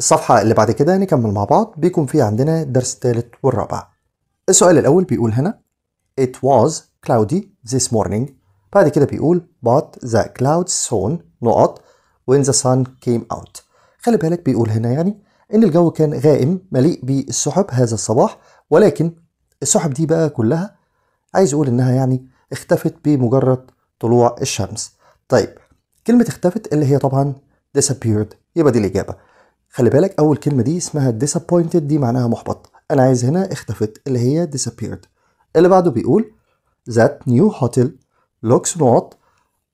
الصفحة اللي بعد كده نكمل مع بعض بيكون في عندنا الدرس الثالث والرابع السؤال الأول بيقول هنا It was cloudy this morning بعد كده بيقول but the clouds soon نقط when the sun came out خلي بالك بيقول هنا يعني إن الجو كان غائم مليء بالسحب هذا الصباح ولكن السحب دي بقى كلها عايز أقول إنها يعني اختفت بمجرد طلوع الشمس طيب كلمة اختفت اللي هي طبعا disappeared يبقى دي الإجابة خلي بالك اول كلمه دي اسمها disappointed دي معناها محبط انا عايز هنا اختفت اللي هي disappeared اللي بعده بيقول that new hotel looks not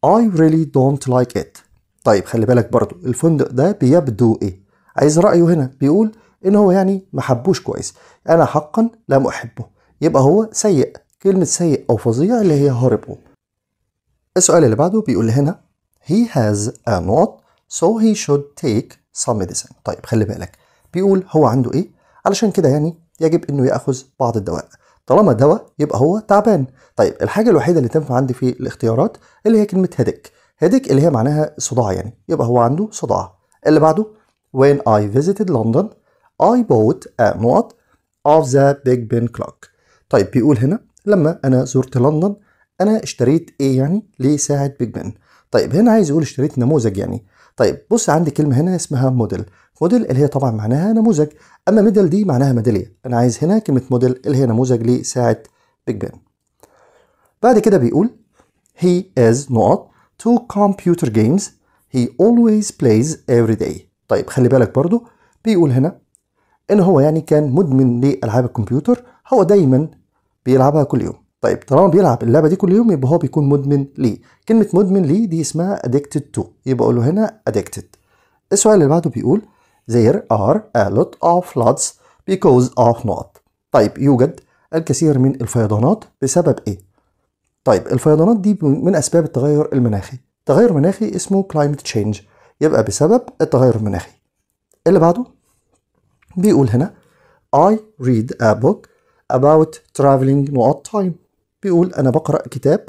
I really don't like it طيب خلي بالك برضو الفندق ده بيبدو ايه عايز رأيه هنا بيقول ان هو يعني محبوش كويس انا حقا لم احبه يبقى هو سيء كلمة سيء او فظيع اللي هي horrible السؤال اللي بعده بيقول هنا he has a note so he should take some medicine طيب خلي بالك بيقول هو عنده ايه علشان كده يعني يجب انه ياخذ بعض الدواء طالما دواء يبقى هو تعبان طيب الحاجه الوحيده اللي تنفع عندي في الاختيارات اللي هي كلمه هيدك هيدك اللي هي معناها صداع يعني يبقى هو عنده صداع اللي بعده when I visited London I bought a نقط of the Big Ben clock طيب بيقول هنا لما انا زرت لندن انا اشتريت ايه يعني لساعه بيج بن طيب هنا عايز يقول اشتريت نموذج يعني طيب بص عندي كلمه هنا اسمها موديل موديل اللي هي طبعا معناها نموذج اما ميدل دي معناها ميداليه انا عايز هنا كلمه موديل اللي هي نموذج لساعه بيج بان بعد كده بيقول هي از نقط تو كمبيوتر جيمز هي اولويز بلايز افري داي طيب خلي بالك برضو بيقول هنا ان هو يعني كان مدمن لالعاب الكمبيوتر هو دايما بيلعبها كل يوم طيب طالما بيلعب اللعبه دي كل يوم يبقى هو بيكون مدمن ليه كلمه مدمن ليه دي اسمها addicted to يبقى اقول له هنا addicted السؤال اللي بعده بيقول there are a lot of floods because of not طيب يوجد الكثير من الفيضانات بسبب ايه طيب الفيضانات دي من اسباب التغير المناخي تغير مناخي اسمه climate change يبقى بسبب التغير المناخي اللي بعده بيقول هنا I read a book about traveling not time بيقول أنا بقرأ كتاب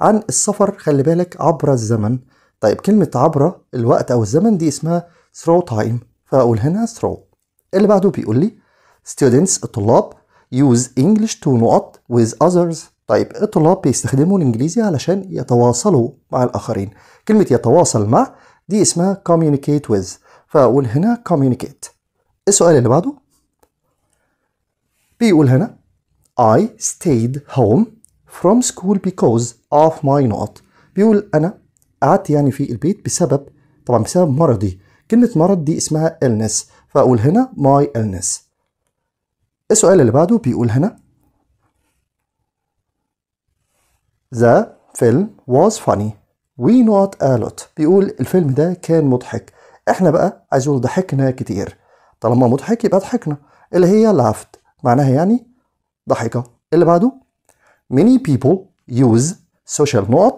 عن السفر خلي بالك عبر الزمن طيب كلمة عبر الوقت أو الزمن دي اسمها ثرو time فأقول هنا ثرو اللي بعده بيقول لي students الطلاب use English to not with others طيب الطلاب بيستخدموا الإنجليزي علشان يتواصلوا مع الآخرين كلمة يتواصل مع دي اسمها communicate with فأقول هنا communicate السؤال اللي بعده بيقول هنا I stayed home from school because of my نقط بيقول انا قعدت يعني في البيت بسبب طبعا بسبب مرضي كلمة مرض دي اسمها illness فأقول هنا my illness السؤال اللي بعده بيقول هنا The film was funny we not a lot بيقول الفيلم ده كان مضحك احنا بقى عايزين ضحكنا كتير طالما مضحك يبقى ضحكنا اللي هي laughed معناها يعني ضحكة اللي بعده Many people use social not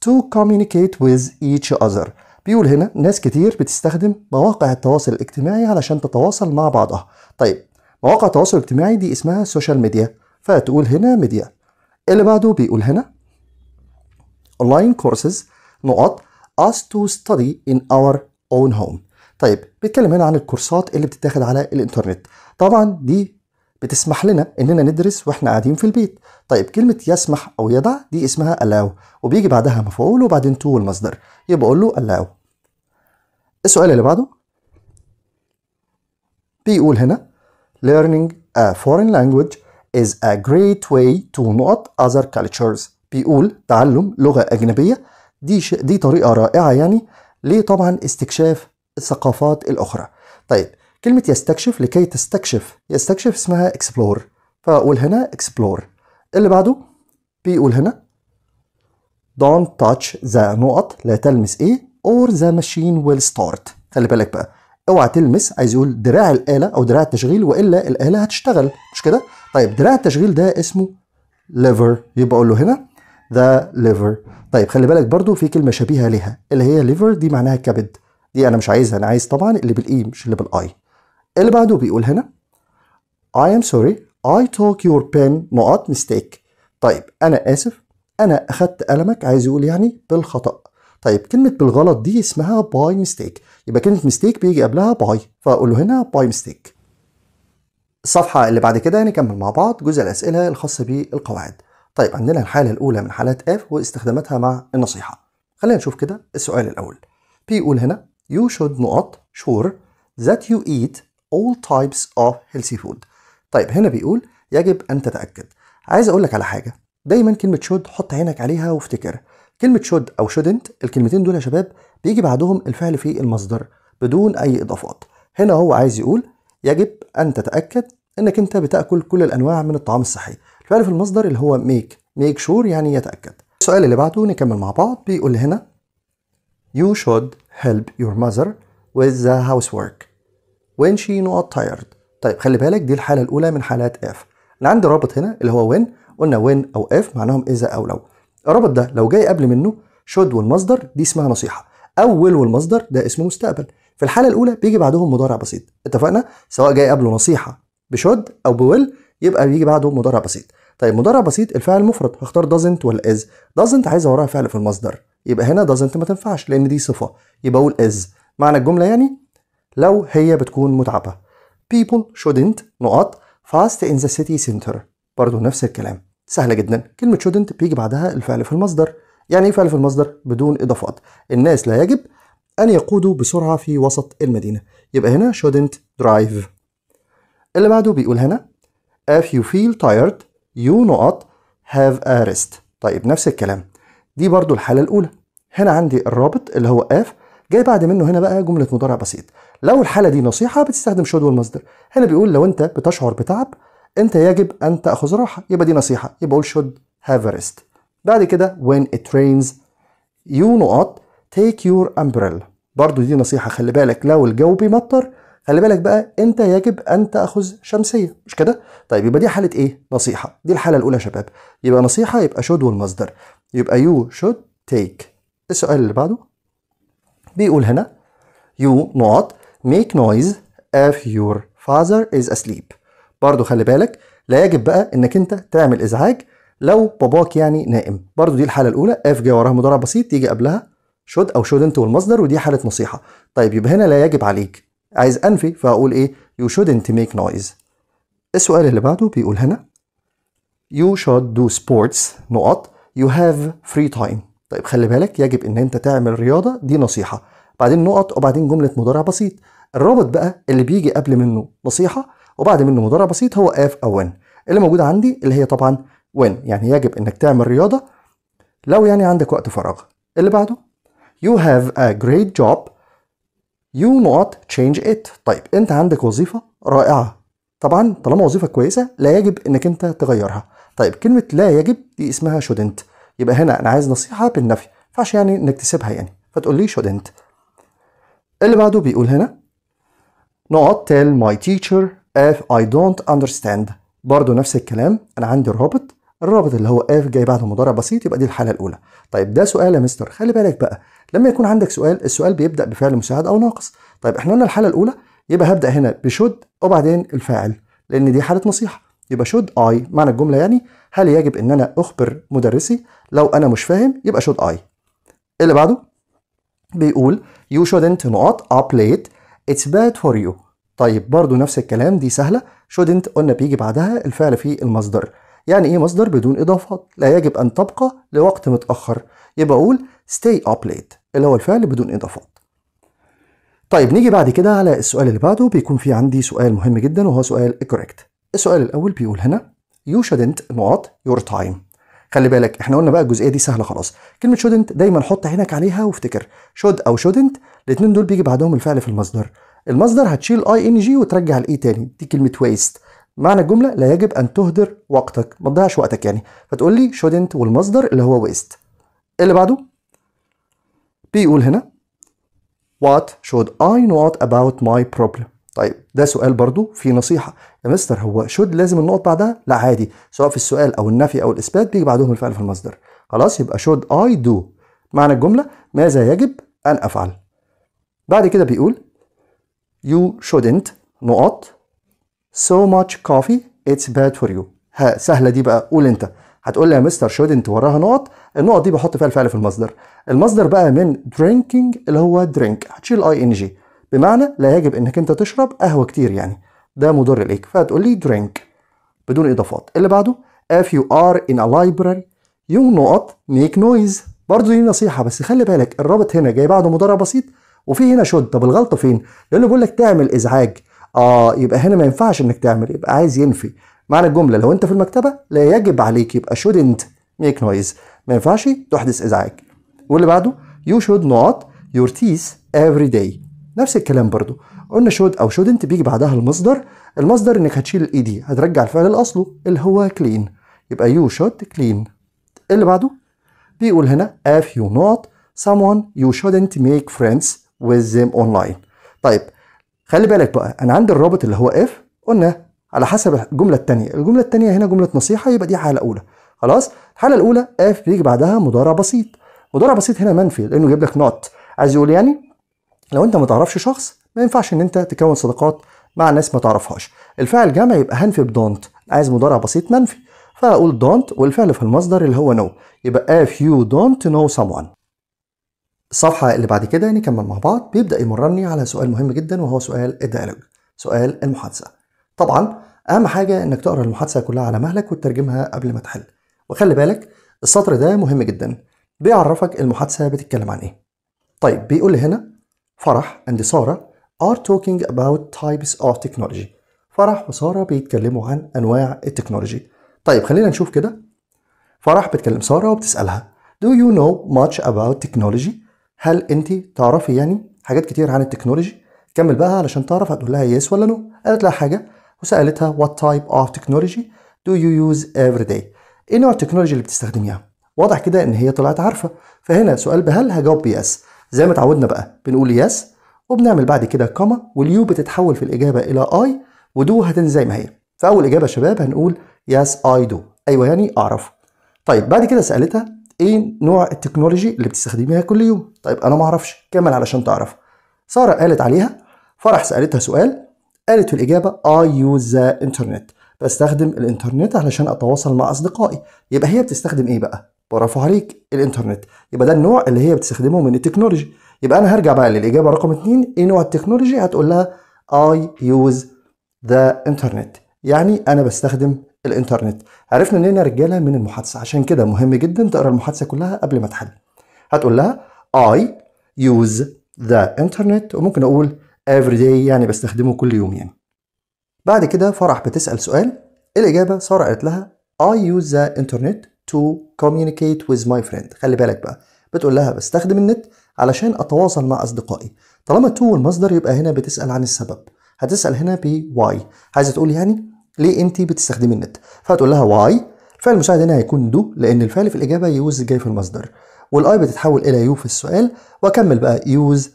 to communicate with each other بيقول هنا ناس كتير بتستخدم مواقع التواصل الاجتماعي علشان تتواصل مع بعضها طيب مواقع التواصل الاجتماعي دي اسمها سوشيال ميديا فتقول هنا ميديا إيه اللي بعده بيقول هنا اونلاين كورسز نقط us to study in our own home طيب بيتكلم هنا عن الكورسات اللي بتتاخد على الانترنت طبعا دي بتسمح لنا اننا ندرس واحنا قاعدين في البيت طيب كلمه يسمح او يضع دي اسمها allow وبيجي بعدها مفعول وبعدين تو المصدر يبقى اقول له allow السؤال اللي بعده بيقول هنا learning a foreign language is a great way to not other cultures بيقول تعلم لغه اجنبيه دي ش... دي طريقه رائعه يعني ليه طبعا استكشاف الثقافات الاخرى طيب كلمة يستكشف لكي تستكشف يستكشف اسمها explore فأقول هنا explore اللي بعده بيقول هنا don't touch the نقط لا تلمس ايه or the machine will start خلي بالك بقى اوعى تلمس عايز يقول دراع الآلة أو دراع التشغيل وإلا الآلة هتشتغل مش كده؟ طيب دراع التشغيل ده اسمه ليفر يبقى أقول له هنا ذا ليفر طيب خلي بالك برضو في كلمه شبيهه ليها اللي هي ليفر دي معناها كبد دي انا مش عايزها انا عايز طبعا اللي بالاي مش اللي بالاي اللي بعده بيقول هنا I am sorry I took your pen نقط mistake طيب أنا آسف أنا أخدت قلمك عايز يقول يعني بالخطأ طيب كلمة بالغلط دي اسمها باي ميستيك يبقى كلمة ميستيك بيجي قبلها باي فأقول له هنا باي ميستيك الصفحة اللي بعد كده هنكمل مع بعض جزء الأسئلة الخاصة بالقواعد طيب عندنا الحالة الأولى من حالات F واستخداماتها مع النصيحة خلينا نشوف كده السؤال الأول بيقول هنا you should not sure that you eat all types of healthy food طيب هنا بيقول يجب أن تتأكد عايز أقول لك على حاجة دايما كلمة شود حط عينك عليها وافتكرها كلمة شود أو شودنت الكلمتين دول يا شباب بيجي بعدهم الفعل في المصدر بدون أي إضافات هنا هو عايز يقول يجب أن تتأكد إنك أنت بتأكل كل الأنواع من الطعام الصحي الفعل في المصدر اللي هو ميك ميك شور يعني يتأكد السؤال اللي بعده نكمل مع بعض بيقول هنا You should help your mother with the housework when she not tired طيب خلي بالك دي الحاله الاولى من حالات اف انا عندي رابط هنا اللي هو when قلنا when او اف معناهم اذا او لو الرابط ده لو جاي قبل منه should والمصدر دي اسمها نصيحه او will والمصدر ده اسمه مستقبل في الحاله الاولى بيجي بعدهم مضارع بسيط اتفقنا سواء جاي قبله نصيحه بشد او بويل يبقى بيجي بعده مضارع بسيط طيب مضارع بسيط الفعل مفرد هختار doesn't ولا is doesn't عايزه وراها فعل في المصدر يبقى هنا doesn't ما تنفعش لان دي صفه يبقى اقول is معنى الجمله يعني لو هي بتكون متعبة people shouldn't نقط fast in the city center برضو نفس الكلام سهلة جدا كلمة shouldn't بيجي بعدها الفعل في المصدر يعني ايه فعل في المصدر بدون إضافات الناس لا يجب أن يقودوا بسرعة في وسط المدينة يبقى هنا shouldn't drive اللي بعده بيقول هنا if you feel tired you نقط have a rest طيب نفس الكلام دي برضو الحالة الأولى هنا عندي الرابط اللي هو if جاي بعد منه هنا بقى جمله مضارع بسيط لو الحاله دي نصيحه بتستخدم شود والمصدر هنا بيقول لو انت بتشعر بتعب انت يجب ان تاخذ راحه يبقى دي نصيحه يبقى قول شود a rest بعد كده when it rains you نقط take your umbrella برضو دي نصيحة خلي بالك لو الجو بيمطر خلي بالك بقى انت يجب ان تاخذ شمسية مش كده طيب يبقى دي حالة ايه نصيحة دي الحالة الاولى يا شباب يبقى نصيحة يبقى should والمصدر يبقى you should take السؤال اللي بعده بيقول هنا you نقط make noise if your father is asleep برضو خلي بالك لا يجب بقى انك انت تعمل ازعاج لو باباك يعني نائم برضو دي الحالة الأولى if جاي وراها مضارع بسيط يجي قبلها should أو shouldn't والمصدر ودي حالة نصيحة طيب يبقى هنا لا يجب عليك عايز أنفي فأقول إيه you shouldn't make noise السؤال اللي بعده بيقول هنا you should do sports نقط you have free time طيب خلي بالك يجب ان انت تعمل رياضه دي نصيحه بعدين نقط وبعدين جمله مضارع بسيط الرابط بقى اللي بيجي قبل منه نصيحه وبعد منه مضارع بسيط هو اف او وين اللي موجود عندي اللي هي طبعا وين يعني يجب انك تعمل رياضه لو يعني عندك وقت فراغ اللي بعده you have a great job you not change it طيب انت عندك وظيفه رائعه طبعا طالما وظيفه كويسه لا يجب انك انت تغيرها طيب كلمه لا يجب دي اسمها shouldn't يبقى هنا انا عايز نصيحه بالنفي فعش يعني نكتسبها يعني فتقول لي shouldn't اللي بعده بيقول هنا not tell my teacher if I don't understand برضو نفس الكلام انا عندي الرابط الرابط اللي هو اف جاي بعده مضارع بسيط يبقى دي الحاله الاولى طيب ده سؤال يا مستر خلي بالك بقى لما يكون عندك سؤال السؤال بيبدا بفعل مساعد او ناقص طيب احنا قلنا الحاله الاولى يبقى هبدا هنا بشد وبعدين الفاعل لان دي حاله نصيحه يبقى شد اي معنى الجمله يعني هل يجب ان انا اخبر مدرسي لو انا مش فاهم يبقى should I اللي بعده بيقول you shouldn't نقط up late it's bad for you طيب برضو نفس الكلام دي سهلة shouldn't قلنا بيجي بعدها الفعل في المصدر يعني ايه مصدر بدون اضافات لا يجب ان تبقى لوقت متأخر يبقى اقول stay up late اللي هو الفعل بدون اضافات طيب نيجي بعد كده على السؤال اللي بعده بيكون في عندي سؤال مهم جدا وهو سؤال correct السؤال الاول بيقول هنا يو شودنت نقط يور تايم خلي بالك احنا قلنا بقى الجزئيه دي سهله خلاص كلمه شودنت دايما حط عينك عليها وافتكر شود او شودنت الاثنين دول بيجي بعدهم الفعل في المصدر المصدر هتشيل اي ان جي وترجع الاي e تاني دي كلمه ويست معنى الجمله لا يجب ان تهدر وقتك ما تضيعش وقتك يعني فتقول لي شودنت والمصدر اللي هو ويست اللي بعده بيقول هنا What should I not about my problem طيب ده سؤال برضو في نصيحة يا مستر هو شود لازم النقط بعدها؟ لا عادي سواء في السؤال أو النفي أو الإثبات بيجي بعدهم الفعل في المصدر خلاص يبقى شود أي دو معنى الجملة ماذا يجب أن أفعل بعد كده بيقول you shouldn't نقط so much coffee it's bad for you ها سهلة دي بقى قول أنت هتقول لي يا مستر شودنت وراها نقط النقط دي بحط فيها الفعل في المصدر المصدر بقى من drinking اللي هو drink هتشيل اي ان جي بمعنى لا يجب انك انت تشرب قهوه كتير يعني ده مضر ليك فهتقول لي درينك بدون اضافات اللي بعده if you are in a library you not make noise برضه دي نصيحه بس خلي بالك الرابط هنا جاي بعده مضارع بسيط وفي هنا شد طب الغلطه فين لانه بيقول لك تعمل ازعاج اه يبقى هنا ما ينفعش انك تعمل يبقى عايز ينفي معنى الجمله لو انت في المكتبه لا يجب عليك يبقى shouldn't make noise ما ينفعش تحدث ازعاج واللي بعده you should not your teeth every day نفس الكلام برضو قلنا شود او شودنت بيجي بعدها المصدر المصدر انك هتشيل الاي دي e هترجع الفعل لاصله اللي هو كلين يبقى يو شود كلين اللي بعده بيقول هنا if you not someone you shouldn't make friends with them online طيب خلي بالك بقى انا عندي الرابط اللي هو اف قلنا على حسب الجملة التانية الجملة التانية هنا جملة نصيحة يبقى دي حالة أولى خلاص الحالة الأولى اف بيجي بعدها مضارع بسيط مضارع بسيط هنا منفي لأنه جايب لك نوت عايز يقول يعني لو انت ما تعرفش شخص ما ينفعش ان انت تكون صداقات مع ناس ما تعرفهاش الفعل الجمع يبقى هنفي بدونت عايز مضارع بسيط منفي فاقول دونت والفعل في المصدر اللي هو نو يبقى اف يو دونت نو someone الصفحة اللي بعد كده نكمل مع بعض بيبدأ يمرني على سؤال مهم جدا وهو سؤال الديالوج سؤال المحادثة طبعا أهم حاجة إنك تقرأ المحادثة كلها على مهلك وتترجمها قبل ما تحل وخلي بالك السطر ده مهم جدا بيعرفك المحادثة بتتكلم عن إيه طيب بيقول لي هنا فرح and سارة are talking about types of technology فرح وسارة بيتكلموا عن أنواع التكنولوجي طيب خلينا نشوف كده فرح بتكلم سارة وبتسألها Do you know much about technology؟ هل أنت تعرفي يعني حاجات كتير عن التكنولوجي؟ كمل بقى علشان تعرف هتقول لها يس yes ولا نو no. قالت لها حاجة وسألتها what type of technology do you use every day؟ إيه نوع التكنولوجي اللي بتستخدميها؟ واضح كده إن هي طلعت عارفة فهنا سؤال بهل هجاوب بيس زي ما اتعودنا بقى بنقول يس وبنعمل بعد كده كما واليو بتتحول في الإجابة إلى أي ودو هتنزل زي ما هي فأول إجابة يا شباب هنقول يس أي دو أيوه يعني أعرف طيب بعد كده سألتها ايه نوع التكنولوجي اللي بتستخدميها كل يوم طيب انا ما اعرفش كمل علشان تعرف ساره قالت عليها فرح سالتها سؤال قالت في الاجابه اي يوز ذا انترنت بستخدم الانترنت علشان اتواصل مع اصدقائي يبقى هي بتستخدم ايه بقى برافو عليك الانترنت يبقى ده النوع اللي هي بتستخدمه من التكنولوجي يبقى انا هرجع بقى للاجابه رقم 2 ايه نوع التكنولوجي هتقول لها اي يوز ذا انترنت يعني انا بستخدم الانترنت عرفنا اننا رجاله من المحادثه عشان كده مهم جدا تقرا المحادثه كلها قبل ما تحل هتقول لها اي يوز ذا انترنت وممكن اقول افري داي يعني بستخدمه كل يوم يعني بعد كده فرح بتسال سؤال الاجابه ساره قالت لها I use the internet to communicate with my friend خلي بالك بقى بتقول لها بستخدم النت علشان اتواصل مع اصدقائي طالما تو المصدر يبقى هنا بتسال عن السبب هتسال هنا ب why عايزه تقول يعني ليه انت بتستخدمي النت فهتقول لها why الفعل المساعد هنا هيكون دو لان الفعل في الاجابه يوز جاي في المصدر والاي بتتحول الى يو في السؤال واكمل بقى يوز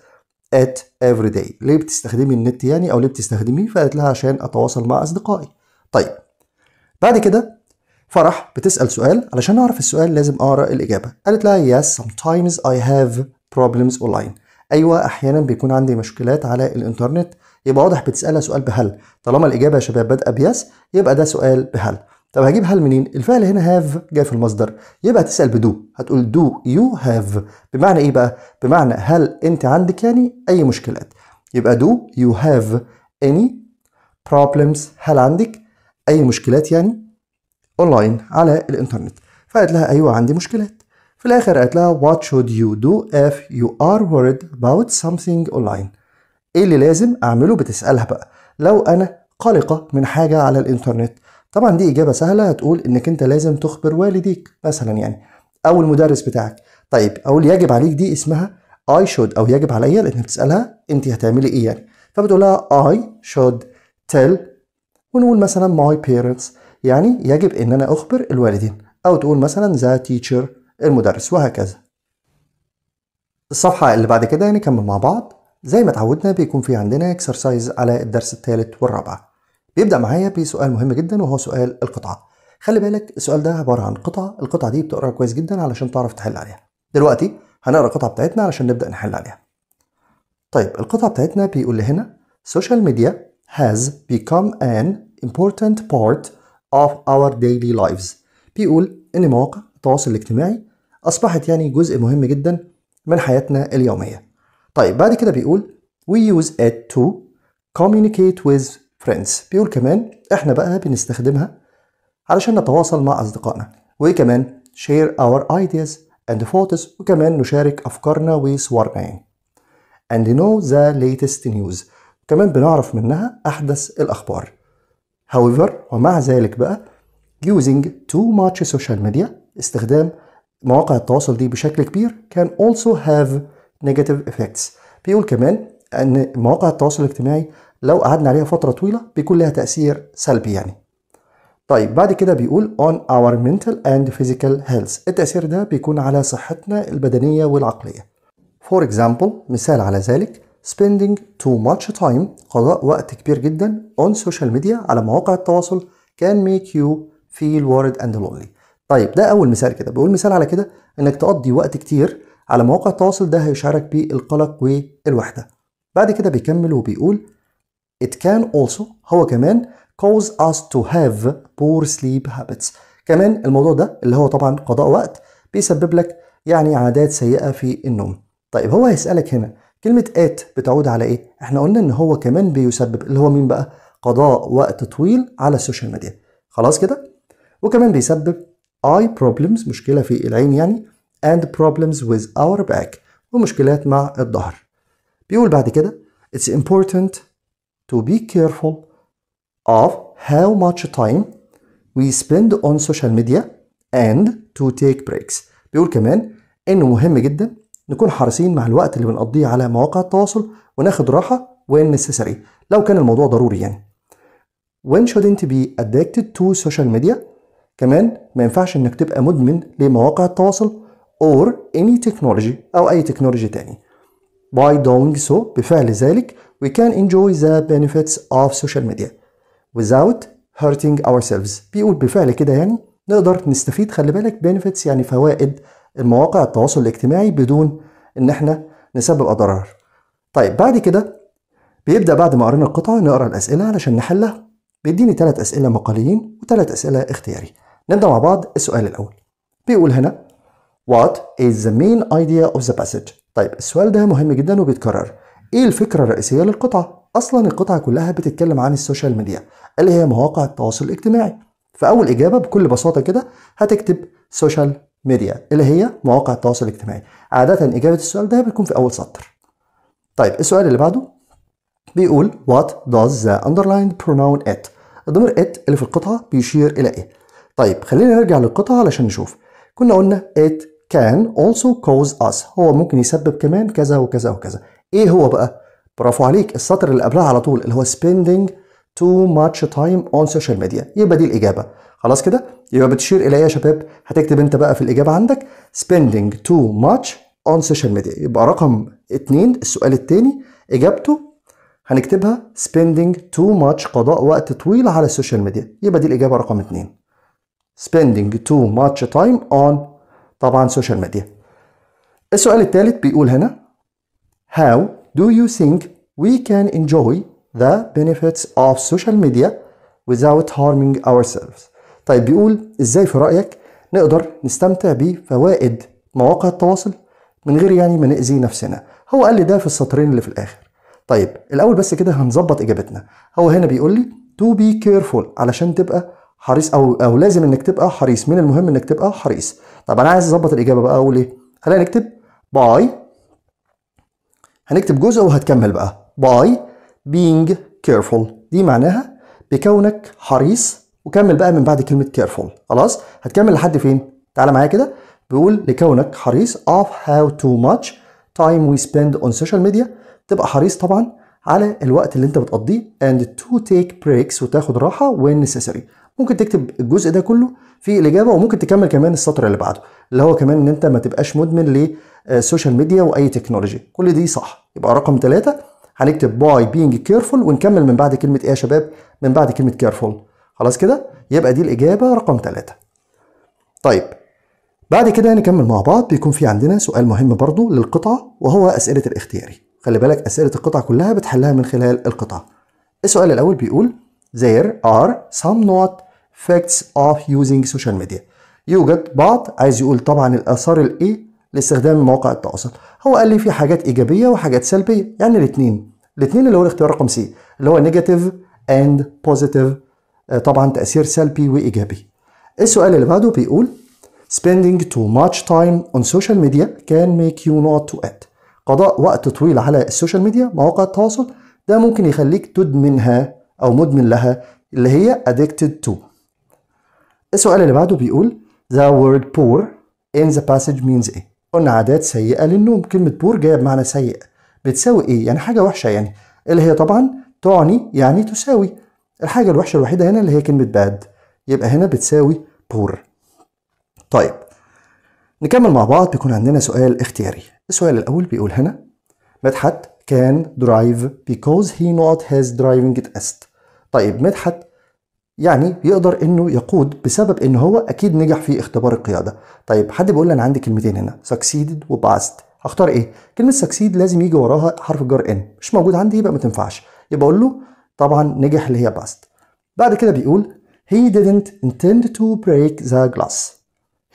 ات افري داي ليه بتستخدمي النت يعني او ليه بتستخدميه فقالت لها عشان اتواصل مع اصدقائي طيب بعد كده فرح بتسأل سؤال علشان أعرف السؤال لازم أقرأ الإجابة قالت لها yes sometimes I have problems online أيوة أحيانا بيكون عندي مشكلات على الإنترنت يبقى واضح بتسألها سؤال بهل طالما الإجابة يا شباب بادئة بيس يبقى ده سؤال بهل طب هجيب هل منين؟ الفعل هنا هاف جاي في المصدر يبقى تسأل بدو هتقول دو يو هاف بمعنى إيه بقى؟ بمعنى هل أنت عندك يعني أي مشكلات يبقى دو يو هاف أني بروبلمز هل عندك أي مشكلات يعني اونلاين على الانترنت فقالت لها ايوه عندي مشكلات في الاخر قالت لها what should you do if you are worried about something online ايه اللي لازم اعمله بتسالها بقى لو انا قلقه من حاجه على الانترنت طبعا دي اجابه سهله هتقول انك انت لازم تخبر والديك مثلا يعني او المدرس بتاعك طيب اقول يجب عليك دي اسمها I should او يجب عليا لان بتسالها انت هتعملي ايه يعني فبتقول لها I should tell ونقول مثلا my parents يعني يجب ان انا اخبر الوالدين او تقول مثلا ذا تيتشر المدرس وهكذا الصفحة اللي بعد كده نكمل يعني مع بعض زي ما اتعودنا بيكون في عندنا اكسرسايز على الدرس الثالث والرابع بيبدأ معايا بسؤال مهم جدا وهو سؤال القطعة خلي بالك السؤال ده عبارة عن قطعة القطعة دي بتقرأ كويس جدا علشان تعرف تحل عليها دلوقتي هنقرأ القطعة بتاعتنا علشان نبدأ نحل عليها طيب القطعة بتاعتنا بيقول لي هنا social media has become an important part of our daily lives بيقول إن مواقع التواصل الاجتماعي أصبحت يعني جزء مهم جدا من حياتنا اليومية طيب بعد كده بيقول we use it to communicate with friends بيقول كمان إحنا بقى بنستخدمها علشان نتواصل مع أصدقائنا وكمان share our ideas and photos وكمان نشارك أفكارنا وصورنا يعني and know the latest news كمان بنعرف منها أحدث الأخبار however ومع ذلك بقى using too much social media استخدام مواقع التواصل دي بشكل كبير can also have negative effects بيقول كمان ان مواقع التواصل الاجتماعي لو قعدنا عليها فترة طويلة بيكون لها تأثير سلبي يعني طيب بعد كده بيقول on our mental and physical health التأثير ده بيكون على صحتنا البدنية والعقلية for example مثال على ذلك spending too much time قضاء وقت كبير جدا on social media على مواقع التواصل can make you feel worried and lonely طيب ده أول مثال كده بيقول مثال على كده إنك تقضي وقت كتير على مواقع التواصل ده هيشعرك بالقلق والوحدة بعد كده بيكمل وبيقول it can also هو كمان cause us to have poor sleep habits كمان الموضوع ده اللي هو طبعا قضاء وقت بيسبب لك يعني عادات سيئة في النوم طيب هو هيسألك هنا كلمة آت بتعود على إيه؟ إحنا قلنا إن هو كمان بيسبب اللي هو مين بقى؟ قضاء وقت طويل على السوشيال ميديا خلاص كده؟ وكمان بيسبب eye problems مشكلة في العين يعني and problems with our back ومشكلات مع الظهر بيقول بعد كده it's important to be careful of how much time we spend on social media and to take breaks بيقول كمان انه مهم جدا نكون حريصين مع الوقت اللي بنقضيه على مواقع التواصل وناخد راحة وإن necessary لو كان الموضوع ضروري يعني when shouldn't be addicted to social media كمان ما ينفعش انك تبقى مدمن لمواقع التواصل or any technology او اي تكنولوجي تاني by doing so بفعل ذلك we can enjoy the benefits of social media without hurting ourselves بيقول بفعل كده يعني نقدر نستفيد خلي بالك benefits يعني فوائد المواقع التواصل الاجتماعي بدون ان احنا نسبب اضرار طيب بعد كده بيبدا بعد ما قرينا القطعه نقرا الاسئله علشان نحلها بيديني ثلاث اسئله مقاليين وثلاث اسئله اختياري نبدا مع بعض السؤال الاول بيقول هنا What is the main idea of the passage طيب السؤال ده مهم جدا وبيتكرر ايه الفكره الرئيسيه للقطعه اصلا القطعه كلها بتتكلم عن السوشيال ميديا اللي هي مواقع التواصل الاجتماعي فاول اجابه بكل بساطه كده هتكتب سوشيال ميديا اللي هي مواقع التواصل الاجتماعي عادة إجابة السؤال ده بتكون في أول سطر طيب السؤال اللي بعده بيقول what does the underlined pronoun it الضمير it اللي في القطعة بيشير إلى إيه طيب خلينا نرجع للقطعة علشان نشوف كنا قلنا it can also cause us هو ممكن يسبب كمان كذا وكذا وكذا إيه هو بقى برافو عليك السطر اللي قبلها على طول اللي هو spending too much time on social media يبقى دي الإجابة خلاص كده يبقى بتشير إلى يا شباب هتكتب أنت بقى في الإجابة عندك spending too much on social media يبقى رقم اتنين السؤال التاني إجابته هنكتبها spending too much قضاء وقت طويل على السوشيال ميديا يبقى دي الإجابة رقم اتنين spending too much time on طبعا سوشيال ميديا السؤال الثالث بيقول هنا how do you think we can enjoy the benefits of social media without harming ourselves طيب بيقول ازاي في رأيك نقدر نستمتع بفوائد مواقع التواصل من غير يعني ما نأذي نفسنا هو قال لي ده في السطرين اللي في الآخر طيب الأول بس كده هنظبط إجابتنا هو هنا بيقول لي to be careful علشان تبقى حريص أو أو لازم إنك تبقى حريص من المهم إنك تبقى حريص طب أنا عايز أظبط الإجابة بقى أقول إيه هلا نكتب باي هنكتب جزء وهتكمل بقى باي being careful دي معناها بكونك حريص وكمل بقى من بعد كلمة careful خلاص هتكمل لحد فين؟ تعالى معايا كده بيقول لكونك حريص of how too much time we spend on social media تبقى حريص طبعا على الوقت اللي انت بتقضيه and to take breaks وتاخد راحة when necessary ممكن تكتب الجزء ده كله في الإجابة وممكن تكمل كمان السطر اللي بعده اللي هو كمان إن أنت ما تبقاش مدمن للسوشيال ميديا آه، وأي تكنولوجي كل دي صح يبقى رقم ثلاثة هنكتب باي بينج كيرفول ونكمل من بعد كلمه ايه يا شباب من بعد كلمه كيرفول خلاص كده يبقى دي الاجابه رقم 3 طيب بعد كده نكمل مع بعض بيكون في عندنا سؤال مهم برضو للقطعه وهو اسئله الاختياري خلي بالك اسئله القطعة كلها بتحلها من خلال القطعه السؤال الاول بيقول there are some not facts of using social media يوجد بعض عايز يقول طبعا الاثار الايه لاستخدام مواقع التواصل هو قال لي في حاجات ايجابيه وحاجات سلبيه يعني الاثنين الاثنين اللي هو الاختيار رقم سي اللي هو نيجاتيف اند بوزيتيف طبعا تاثير سلبي وايجابي السؤال اللي بعده بيقول spending too much time on social media can make you not to act قضاء وقت طويل على السوشيال ميديا مواقع التواصل ده ممكن يخليك تدمنها او مدمن لها اللي هي addicted to السؤال اللي بعده بيقول the word poor in the passage means ايه قلنا عادات سيئة للنوم كلمة بور جاية بمعنى سيء بتساوي إيه؟ يعني حاجة وحشة يعني اللي هي طبعا تعني يعني تساوي الحاجة الوحشة الوحيدة هنا اللي هي كلمة باد يبقى هنا بتساوي بور طيب نكمل مع بعض بيكون عندنا سؤال اختياري السؤال الأول بيقول هنا مدحت كان درايف because he not has driving test طيب مدحت يعني يقدر انه يقود بسبب ان هو اكيد نجح في اختبار القياده طيب حد بيقول لي انا عندي كلمتين هنا سكسيدد وباست هختار ايه كلمه سكسيد لازم يجي وراها حرف الجر ان مش موجود عندي يبقى ما تنفعش يبقى اقول له طبعا نجح اللي هي باست بعد كده بيقول he didn't intend to break the glass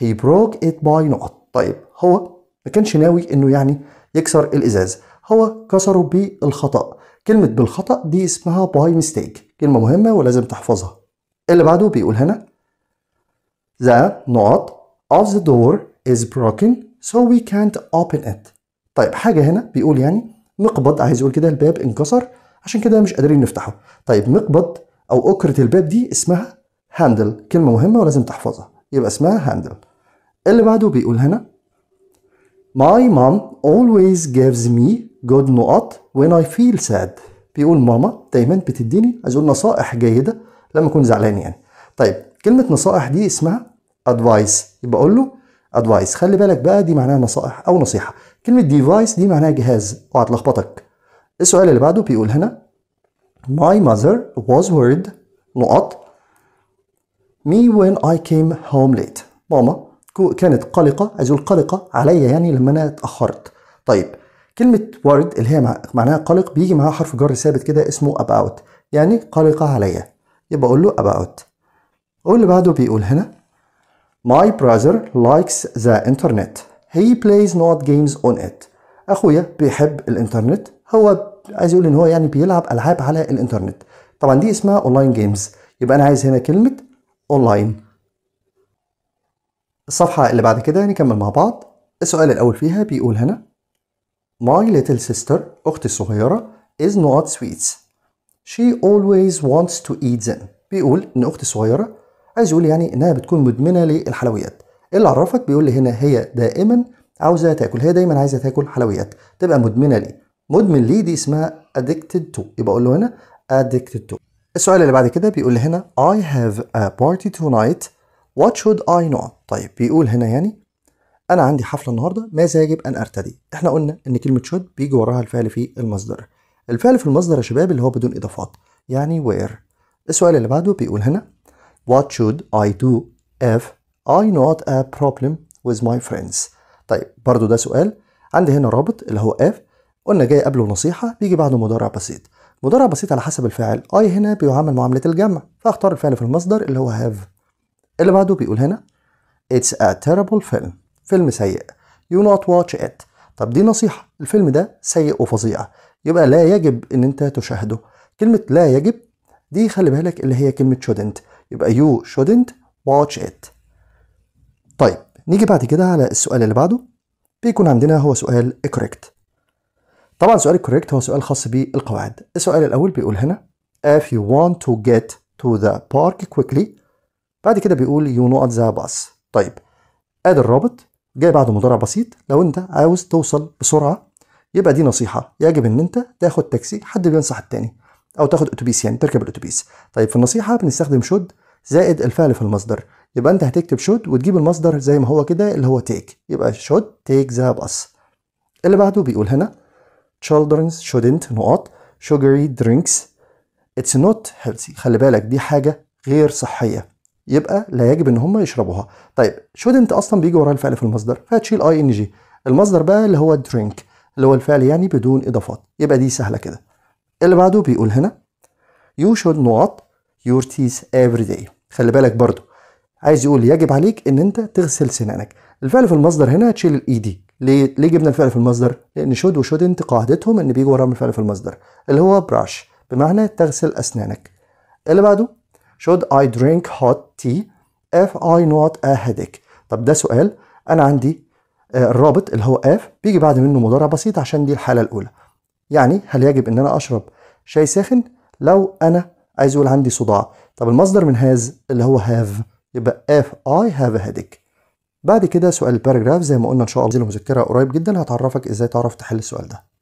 he broke it by not طيب هو ما كانش ناوي انه يعني يكسر الازاز هو كسره بالخطا كلمه بالخطا دي اسمها باي ميستيك كلمه مهمه ولازم تحفظها اللي بعده بيقول هنا The knot of the door is broken so we can't open it طيب حاجة هنا بيقول يعني مقبض عايز يقول كده الباب انكسر عشان كده مش قادرين نفتحه طيب مقبض أو أكرة الباب دي اسمها هاندل كلمة مهمة ولازم تحفظها يبقى اسمها هاندل اللي بعده بيقول هنا My mom always gives me good knot when I feel sad بيقول ماما دايما بتديني عايز أقول نصائح جيدة لما اكون زعلان يعني طيب كلمه نصائح دي اسمها ادفايس يبقى اقول له ادفايس خلي بالك بقى دي معناها نصائح او نصيحه كلمه ديفايس دي معناها جهاز اوعى تلخبطك السؤال اللي بعده بيقول هنا My mother was worried نقط me when I came home late ماما كانت قلقة عايز أقول قلقة عليا يعني لما أنا اتأخرت طيب كلمة worried اللي هي معناها قلق بيجي معاها حرف جر ثابت كده اسمه about يعني قلقة عليا يبقى أقول له about واللي بعده بيقول هنا My brother likes the internet. He plays not games on it. أخويا بيحب الإنترنت. هو عايز يقول إن هو يعني بيلعب ألعاب على الإنترنت. طبعا دي اسمها أونلاين جيمز. يبقى أنا عايز هنا كلمة أونلاين. الصفحة اللي بعد كده نكمل مع بعض. السؤال الأول فيها بيقول هنا My little sister أختي الصغيرة is not sweet. she always wants to eat them بيقول ان اختي صغيره عايز يقول يعني انها بتكون مدمنه للحلويات ايه اللي عرفك بيقول لي هنا هي دائما عاوزه تاكل هي دايما عايزه تاكل حلويات تبقى مدمنه ليه مدمن ليه دي اسمها addicted to يبقى اقول له هنا addicted to السؤال اللي بعد كده بيقول لي هنا I have a party tonight what should I know طيب بيقول هنا يعني انا عندي حفله النهارده ماذا يجب ان ارتدي احنا قلنا ان كلمه should بيجي وراها الفعل في المصدر الفعل في المصدر يا شباب اللي هو بدون إضافات يعني where السؤال اللي بعده بيقول هنا What should I do if I not a problem with my friends طيب برضو ده سؤال عندي هنا رابط اللي هو if قلنا جاي قبله نصيحة بيجي بعده مضارع بسيط مضارع بسيط على حسب الفاعل I هنا بيعامل معاملة الجمع فاختار الفعل في المصدر اللي هو have اللي بعده بيقول هنا It's a terrible film فيلم سيء You not watch it طب دي نصيحة الفيلم ده سيء وفظيع يبقى لا يجب ان انت تشاهده كلمه لا يجب دي خلي بالك اللي هي كلمه shouldn't يبقى you shouldn't watch it طيب نيجي بعد كده على السؤال اللي بعده بيكون عندنا هو سؤال correct طبعا سؤال correct هو سؤال خاص بالقواعد السؤال الاول بيقول هنا if you want to get to the park quickly بعد كده بيقول you know at the bus طيب ادي الرابط جاي بعده مضارع بسيط لو انت عاوز توصل بسرعه يبقى دي نصيحه يجب ان انت تاخد تاكسي حد بينصح التاني او تاخد اتوبيس يعني تركب الاتوبيس طيب في النصيحه بنستخدم شود زائد الفعل في المصدر يبقى انت هتكتب شود وتجيب المصدر زي ما هو كده اللي هو تيك يبقى شود تيك ذا باص اللي بعده بيقول هنا children shouldn't نقاط sugary drinks it's not healthy خلي بالك دي حاجة غير صحية يبقى لا يجب ان هم يشربوها طيب shouldn't اصلا بيجي وراها الفعل في المصدر فهتشيل اي ان جي المصدر بقى اللي هو drink اللي هو الفعل يعني بدون إضافات يبقى دي سهلة كده اللي بعده بيقول هنا you should not your teeth every day خلي بالك برضو عايز يقول يجب عليك ان انت تغسل سنانك الفعل في المصدر هنا تشيل الاي دي ليه ليه جبنا الفعل في المصدر لان شود وشود انت قاعدتهم ان بيجي وراهم الفعل في المصدر اللي هو براش بمعنى تغسل اسنانك اللي بعده should I drink hot tea if I not a headache طب ده سؤال انا عندي آه، الرابط اللي هو اف بيجي بعد منه مضارع بسيط عشان دي الحاله الاولى يعني هل يجب ان انا اشرب شاي ساخن لو انا عايز اقول عندي صداع طب المصدر من هاز اللي هو هاف يبقى اف اي هاف هيديك بعد كده سؤال الباراجراف زي ما قلنا ان شاء الله مذكره قريب جدا هتعرفك ازاي تعرف تحل السؤال ده